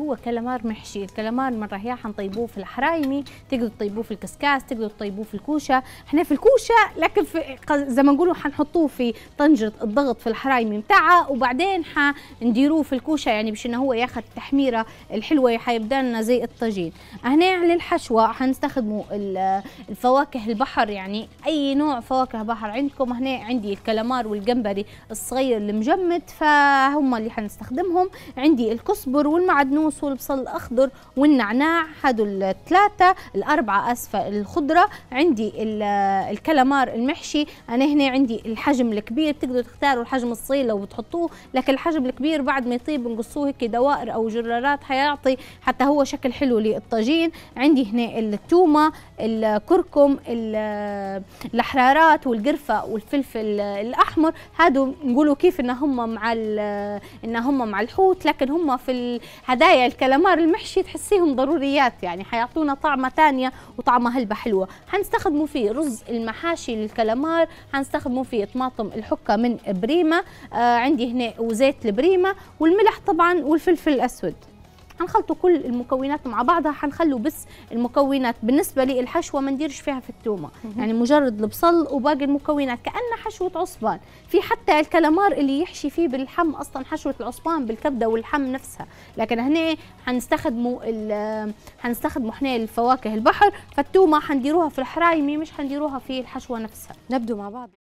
هو كلامار محشي الكلامار من رياح نطيبوه في الحرايمي تقدروا تطيبوه في الكسكاس تقدروا تطيبوه في الكوشة احنا في الكوشة لكن في زي ما نقولوا حنحطوه في طنجرة الضغط في الحرايمي بتاعها وبعدين حنديروه في الكوشة يعني باش انه هو ياخذ التحميرة الحلوة حيبدا لنا زي الطاجين هنا للحشوة حنستخدموا الفواكه البحر يعني اي نوع فواكه بحر عندكم هنا عندي الكلامار والجمبري الصغير المجمد فهم اللي حنستخدمهم عندي الكسبر والمعدنون الفانوس والبصل الاخضر والنعناع هادو الثلاثه الاربعه اسفه الخضره عندي الكلامار المحشي انا هنا عندي الحجم الكبير بتقدروا تختاروا الحجم الصغير لو بتحطوه لكن الحجم الكبير بعد ما يطيب نقصوه هيك دوائر او جرارات حيعطي حتى هو شكل حلو للطاجين عندي هنا التومه الكركم الاحرارات والقرفه والفلفل الاحمر هادو نقولوا كيف ان هم مع ان هم مع الحوت لكن هم في هدايا البداية الكلامار المحشي تحسيهم ضروريات يعني حيعطونا طعمة تانية وطعمة هلبة حلوة حنستخدموا فيه رز المحاشي للكلامار حنستخدموا فيه طماطم الحكة من بريمة آه عندي هنا وزيت البريمة والملح طبعا والفلفل الأسود حنخلطوا كل المكونات مع بعضها حنخلوا بس المكونات بالنسبه للحشوه ما نديرش فيها في التومه يعني مجرد البصل وباقي المكونات كانها حشوه عصبان في حتى الكلامار اللي يحشي فيه باللحم اصلا حشوه العصبان بالكبده واللحم نفسها لكن هنا حنستخدموا حنستخدموا احنا الفواكه البحر فالتومه حنديروها في الحرايمي مش حنديروها في الحشوه نفسها نبدو مع بعض